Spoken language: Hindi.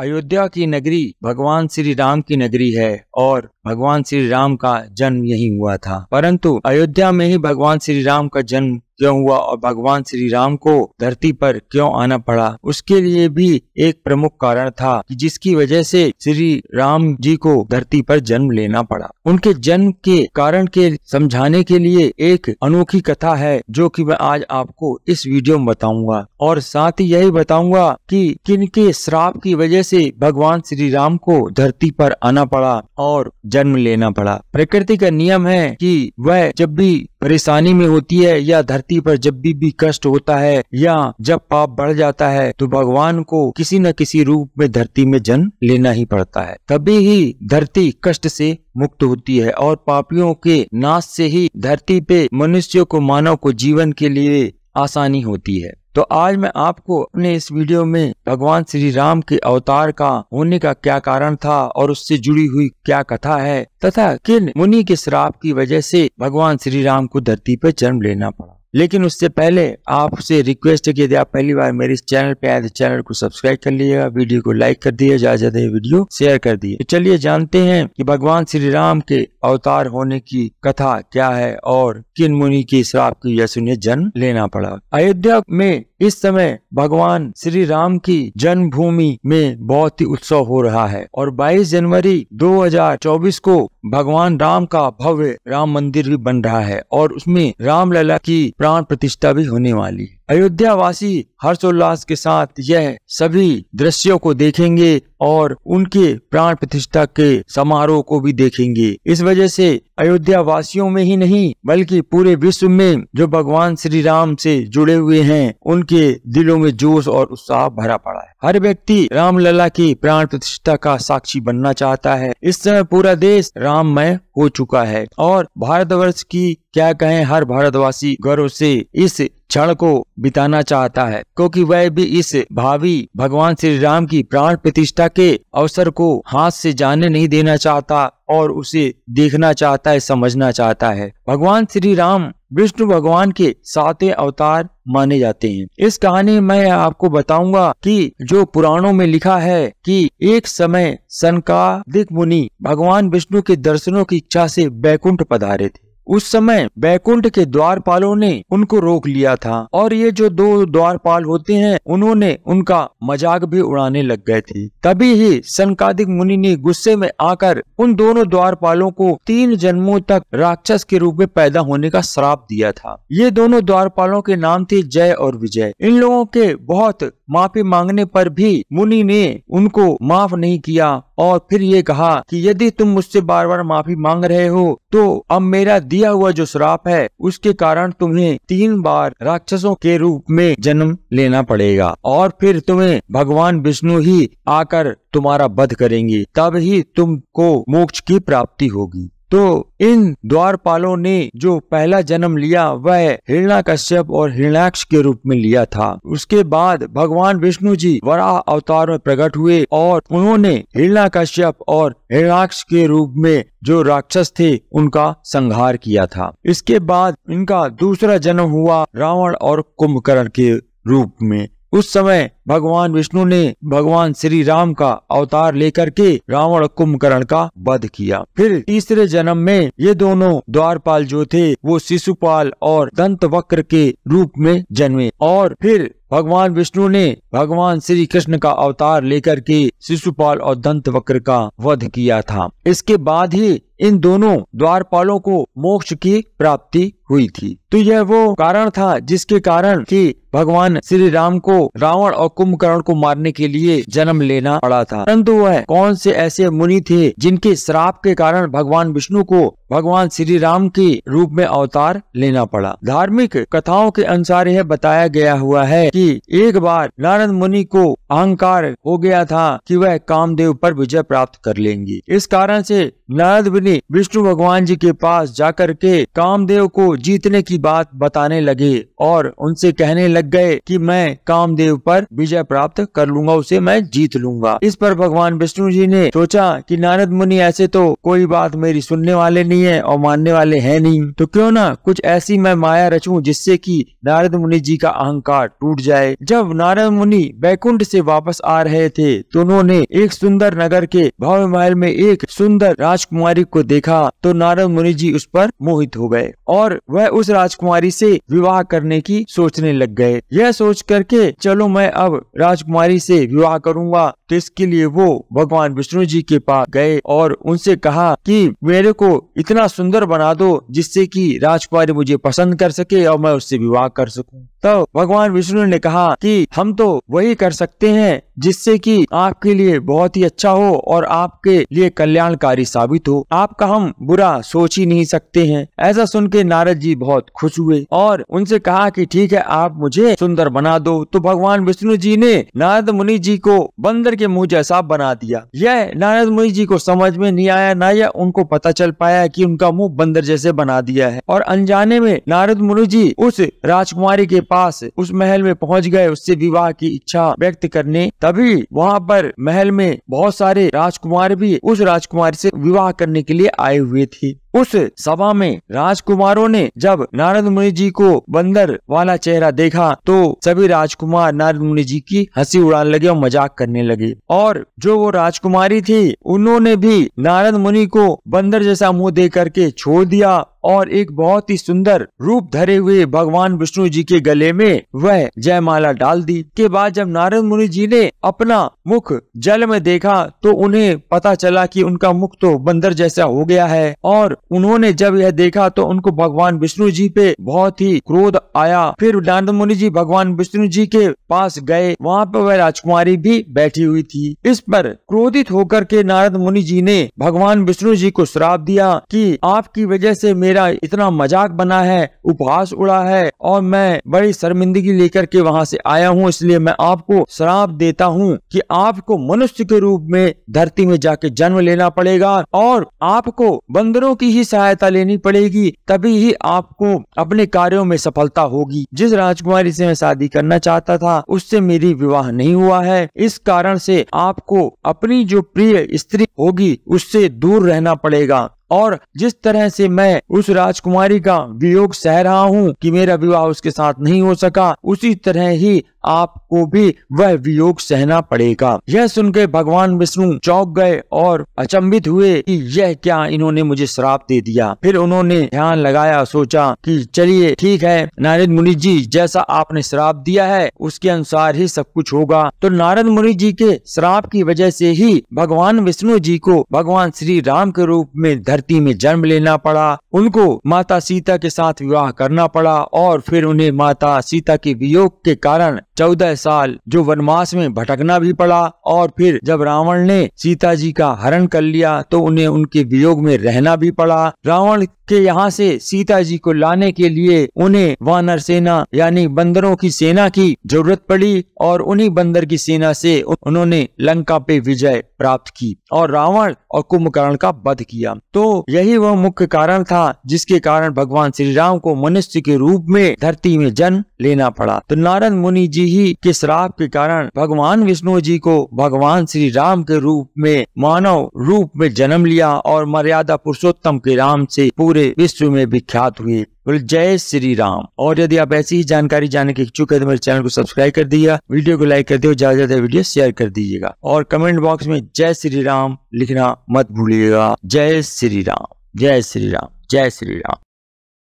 अयोध्या की नगरी भगवान श्री राम की नगरी है और भगवान श्री राम का जन्म यही हुआ था परंतु अयोध्या में ही भगवान श्री राम का जन्म क्यों हुआ और भगवान श्री राम को धरती पर क्यों आना पड़ा उसके लिए भी एक प्रमुख कारण था कि जिसकी वजह से श्री राम जी को धरती पर जन्म लेना पड़ा उनके जन्म के कारण के समझाने के लिए एक अनोखी कथा है जो कि मैं आज आपको इस वीडियो में बताऊंगा और साथ ही यही बताऊंगा कि किनके श्राप की वजह से भगवान श्री राम को धरती पर आना पड़ा और जन्म लेना पड़ा प्रकृति का नियम है कि वह जब भी परेशानी में होती है या धरती पर जब भी भी कष्ट होता है या जब पाप बढ़ जाता है तो भगवान को किसी न किसी रूप में धरती में जन्म लेना ही पड़ता है तभी ही धरती कष्ट से मुक्त होती है और पापियों के नाश से ही धरती पे मनुष्यों को मानव को जीवन के लिए आसानी होती है तो आज मैं आपको अपने इस वीडियो में भगवान श्री राम के अवतार का होने का क्या कारण था और उससे जुड़ी हुई क्या कथा है तथा किन मुनि के श्राप की वजह से भगवान श्री राम को धरती पर जन्म लेना पड़ा लेकिन उससे पहले आपसे रिक्वेस्ट है कि यदि आप पहली बार मेरे इस चैनल पे आए तो चैनल को सब्सक्राइब कर लिएगा वीडियो को लाइक कर दिए ज्यादा ज्यादा ये वीडियो शेयर कर दिए तो चलिए जानते हैं कि भगवान श्री राम के अवतार होने की कथा क्या है और किन मुनि के श्राप की यश उन्हें जन्म लेना पड़ा अयोध्या में इस समय भगवान श्री राम की जन्मभूमि में बहुत ही उत्सव हो रहा है और 22 जनवरी 2024 को भगवान राम का भव्य राम मंदिर भी बन रहा है और उसमें रामलला की प्राण प्रतिष्ठा भी होने वाली है अयोध्या वासी हर्षोल्लास के साथ यह सभी दृश्यों को देखेंगे और उनके प्राण प्रतिष्ठा के समारोह को भी देखेंगे इस वजह से अयोध्या वासियों में ही नहीं बल्कि पूरे विश्व में जो भगवान श्री राम से जुड़े हुए हैं उनके दिलों में जोश और उत्साह भरा पड़ा है हर व्यक्ति रामलला की प्राण प्रतिष्ठा का साक्षी बनना चाहता है इस समय पूरा देश राममय हो चुका है और भारतवर्ष की क्या कहें हर भारतवासी गर्व से इस क्षण को बिताना चाहता है क्योंकि वह भी इस भावी भगवान श्री राम की प्राण प्रतिष्ठा के अवसर को हाथ से जाने नहीं देना चाहता और उसे देखना चाहता है समझना चाहता है भगवान श्री राम विष्णु भगवान के सातवें अवतार माने जाते हैं इस कहानी में आपको बताऊंगा कि जो पुराणों में लिखा है कि एक समय सनका दिक मुनि भगवान विष्णु के दर्शनों की इच्छा से बैकुंठ पधारे थे उस समय बैकुंठ के द्वारपालों ने उनको रोक लिया था और ये जो दो द्वारपाल होते हैं उन्होंने उनका मजाक भी उड़ाने लग गए थे तभी ही संकादिक मुनि ने गुस्से में आकर उन दोनों द्वारपालों को तीन जन्मों तक राक्षस के रूप में पैदा होने का श्राप दिया था ये दोनों द्वारपालों के नाम थे जय और विजय इन लोगों के बहुत माफी मांगने पर भी मुनि ने उनको माफ नहीं किया और फिर ये कहा कि यदि तुम मुझसे बार बार माफी मांग रहे हो तो अब मेरा दिया हुआ जो श्राप है उसके कारण तुम्हें तीन बार राक्षसों के रूप में जन्म लेना पड़ेगा और फिर तुम्हें भगवान विष्णु ही आकर तुम्हारा वध करेंगे तब ही तुमको मोक्ष की प्राप्ति होगी तो इन द्वारपालों ने जो पहला जन्म लिया वह हिरणा कश्यप और हिरणाक्ष के रूप में लिया था उसके बाद भगवान विष्णु जी वराह अवतार में प्रकट हुए और उन्होंने हिरणा कश्यप और हिरणाक्ष के रूप में जो राक्षस थे उनका संहार किया था इसके बाद इनका दूसरा जन्म हुआ रावण और कुंभकर्ण के रूप में उस समय भगवान विष्णु ने भगवान श्री राम का अवतार लेकर के रावण कुंभकर्ण का वध किया फिर तीसरे जन्म में ये दोनों द्वारपाल जो थे वो शिशुपाल और दंत वक्र के रूप में जन्मे और फिर भगवान विष्णु ने भगवान श्री कृष्ण का अवतार लेकर के शिशुपाल और दंत वक्र का वध किया था इसके बाद ही इन दोनों द्वारपालों को मोक्ष की प्राप्ति हुई थी तो यह वो कारण था जिसके कारण कि भगवान श्री राम को रावण और कुंभकर्ण को मारने के लिए जन्म लेना पड़ा था परंतु वह कौन से ऐसे मुनि थे जिनके श्राप के कारण भगवान विष्णु को भगवान श्री राम के रूप में अवतार लेना पड़ा धार्मिक कथाओं के अनुसार यह बताया गया हुआ है कि एक बार नारद मुनि को अहंकार हो गया था कि वह कामदेव पर विजय प्राप्त कर लेंगी इस कारण से नारद ने विष्णु भगवान जी के पास जाकर के कामदेव को जीतने की बात बताने लगे और उनसे कहने लग गए कि मैं कामदेव पर विजय प्राप्त कर लूंगा उसे मैं जीत लूंगा इस पर भगवान विष्णु जी ने सोचा कि नारद मुनि ऐसे तो कोई बात मेरी सुनने वाले नहीं है और मानने वाले है नहीं तो क्यों ना कुछ ऐसी मैं माया रचू जिससे की नारद मुनि जी का अहंकार टूट जाए जब नारद मुनि बैकुंठ से वापस आ रहे थे तो उन्होंने एक सुंदर नगर के भव्य महल में एक सुंदर राजकुमारी को देखा तो नारद मुनि जी उस पर मोहित हो गए और वह उस राजकुमारी से विवाह करने की सोचने लग गए यह सोच करके चलो मैं अब राजकुमारी से विवाह करूंगा तो इसके लिए वो भगवान विष्णु जी के पास गए और उनसे कहा कि मेरे को इतना सुंदर बना दो जिससे कि राजकुमारी मुझे पसंद कर सके और मैं उससे विवाह कर सकूं। तब तो भगवान विष्णु ने कहा कि हम तो वही कर सकते हैं जिससे कि आपके लिए बहुत ही अच्छा हो और आपके लिए कल्याणकारी साबित प्रभावित हो आपका हम बुरा सोच ही नहीं सकते हैं ऐसा सुन के नारद जी बहुत खुश हुए और उनसे कहा कि ठीक है आप मुझे सुंदर बना दो तो भगवान विष्णु जी ने नारद मुनि जी को बंदर के मुंह जैसा बना दिया यह नारद मुनि जी को समझ में नहीं आया ना यह उनको पता चल पाया कि उनका मुंह बंदर जैसे बना दिया है और अनजाने में नारद मुनि जी उस राजकुमारी के पास उस महल में पहुंच गए उससे विवाह की इच्छा व्यक्त करने तभी वहाँ पर महल में बहुत सारे राजकुमार भी उस राजकुमारी से विवाह विवाह करने के लिए आए हुए थे उस सभा में राजकुमारों ने जब नारद मुनि जी को बंदर वाला चेहरा देखा तो सभी राजकुमार नारद मुनि जी की हंसी उड़ाने लगे और मजाक करने लगे और जो वो राजकुमारी थी उन्होंने भी नारद मुनि को बंदर जैसा मुंह दे करके छोड़ दिया और एक बहुत ही सुंदर रूप धरे हुए भगवान विष्णु जी के गले में वह जयमाला डाल दी के बाद जब नारद मुनि जी ने अपना मुख जल में देखा तो उन्हें पता चला कि उनका मुख तो बंदर जैसा हो गया है और उन्होंने जब यह देखा तो उनको भगवान विष्णु जी पे बहुत ही क्रोध आया फिर नारद मुनि जी भगवान विष्णु जी के पास गए वहाँ पर वह राजकुमारी भी बैठी हुई थी इस पर क्रोधित होकर के नारद मुनि जी ने भगवान विष्णु जी को श्राप दिया कि आपकी वजह से मेरे मेरा इतना मजाक बना है उपहास उड़ा है और मैं बड़ी शर्मिंदगी लेकर के वहाँ से आया हूँ इसलिए मैं आपको श्राप देता हूँ कि आपको मनुष्य के रूप में धरती में जाके जन्म लेना पड़ेगा और आपको बंदरों की ही सहायता लेनी पड़ेगी तभी ही आपको अपने कार्यों में सफलता होगी जिस राजकुमारी से मैं शादी करना चाहता था उससे मेरी विवाह नहीं हुआ है इस कारण से आपको अपनी जो प्रिय स्त्री होगी उससे दूर रहना पड़ेगा और जिस तरह से मैं उस राजकुमारी का वियोग सह रहा हूँ कि मेरा विवाह उसके साथ नहीं हो सका उसी तरह ही आपको भी वह वियोग सहना पड़ेगा यह सुनकर भगवान विष्णु चौंक गए और अचंभित हुए कि यह क्या इन्होंने मुझे श्राप दे दिया फिर उन्होंने ध्यान लगाया सोचा कि चलिए ठीक है नारद मुनि जी जैसा आपने श्राप दिया है उसके अनुसार ही सब कुछ होगा तो नारद मुनि जी के श्राप की वजह से ही भगवान विष्णु जी को भगवान श्री राम के रूप में धरती में जन्म लेना पड़ा उनको माता सीता के साथ विवाह करना पड़ा और फिर उन्हें माता सीता के वियोग के कारण चौदह साल जो वनवास में भटकना भी पड़ा और फिर जब रावण ने सीता जी का हरण कर लिया तो उन्हें उनके वियोग में रहना भी पड़ा रावण के यहाँ से सीता जी को लाने के लिए उन्हें वानर सेना यानी बंदरों की सेना की जरूरत पड़ी और उन्हीं बंदर की सेना से उन्होंने लंका पे विजय प्राप्त की और रावण और कुंभकर्ण का वध किया तो तो यही वह मुख्य कारण था जिसके कारण भगवान श्री राम को मनुष्य के रूप में धरती में जन्म लेना पड़ा तो नारद मुनि जी ही के श्राप के कारण भगवान विष्णु जी को भगवान श्री राम के रूप में मानव रूप में जन्म लिया और मर्यादा पुरुषोत्तम के राम से पूरे विश्व में विख्यात हुए बोले जय श्री राम और यदि आप ऐसी ही जानकारी जानने के इच्छुक है तो मेरे चैनल को सब्सक्राइब कर दिया वीडियो को लाइक कर दिया ज्यादा ज्यादा वीडियो शेयर कर दीजिएगा और कमेंट बॉक्स में जय श्री राम लिखना मत भूलिएगा जय श्री राम जय श्री राम जय श्री राम